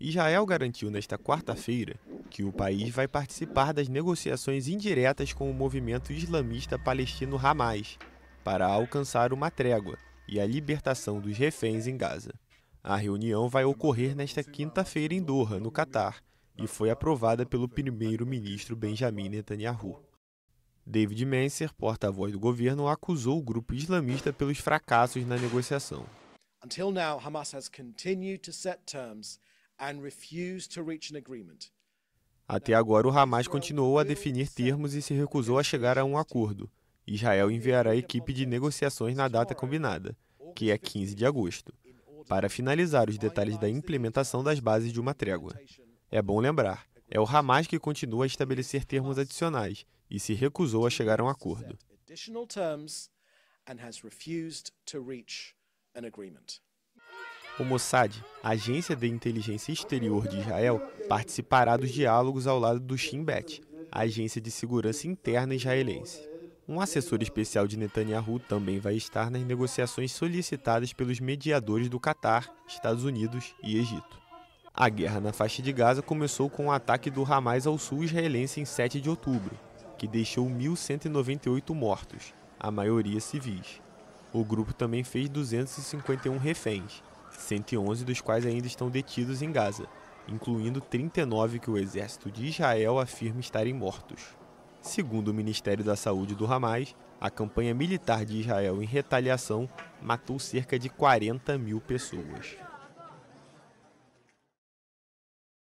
Israel garantiu nesta quarta-feira que o país vai participar das negociações indiretas com o movimento islamista palestino Hamas para alcançar uma trégua e a libertação dos reféns em Gaza. A reunião vai ocorrer nesta quinta-feira em Doha, no Catar, e foi aprovada pelo primeiro-ministro Benjamin Netanyahu. David Menser, porta-voz do governo, acusou o grupo islamista pelos fracassos na negociação. Until agora, Hamas has continued to set terms até agora, o Hamas continuou a definir termos e se recusou a chegar a um acordo. Israel enviará a equipe de negociações na data combinada, que é 15 de agosto, para finalizar os detalhes da implementação das bases de uma trégua. É bom lembrar, é o Hamas que continua a estabelecer termos adicionais e se recusou a chegar a um acordo. O Mossad, agência de inteligência exterior de Israel, participará dos diálogos ao lado do Shin Bet, agência de segurança interna israelense. Um assessor especial de Netanyahu também vai estar nas negociações solicitadas pelos mediadores do Catar, Estados Unidos e Egito. A guerra na faixa de Gaza começou com o ataque do Hamas ao sul israelense em 7 de outubro, que deixou 1.198 mortos, a maioria civis. O grupo também fez 251 reféns, 111 dos quais ainda estão detidos em Gaza, incluindo 39 que o exército de Israel afirma estarem mortos. Segundo o Ministério da Saúde do Hamas, a campanha militar de Israel em retaliação matou cerca de 40 mil pessoas.